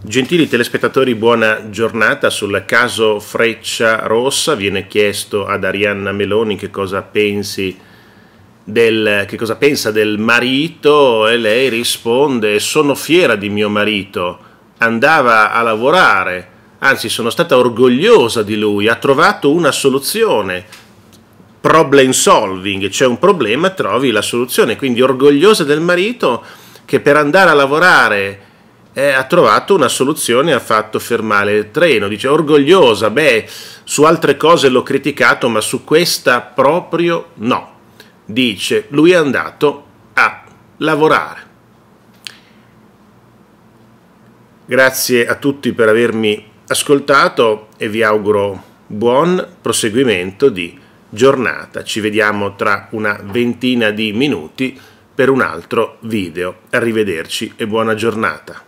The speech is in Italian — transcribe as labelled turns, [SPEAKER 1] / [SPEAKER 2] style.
[SPEAKER 1] Gentili telespettatori, buona giornata. Sul caso Freccia Rossa viene chiesto ad Arianna Meloni che cosa, del, che cosa pensa del marito e lei risponde sono fiera di mio marito, andava a lavorare, anzi sono stata orgogliosa di lui, ha trovato una soluzione. Problem solving, c'è un problema, trovi la soluzione, quindi orgogliosa del marito che per andare a lavorare eh, ha trovato una soluzione ha fatto fermare il treno. Dice orgogliosa, beh, su altre cose l'ho criticato, ma su questa proprio no. Dice, lui è andato a lavorare. Grazie a tutti per avermi ascoltato e vi auguro buon proseguimento di giornata. Ci vediamo tra una ventina di minuti per un altro video. Arrivederci e buona giornata.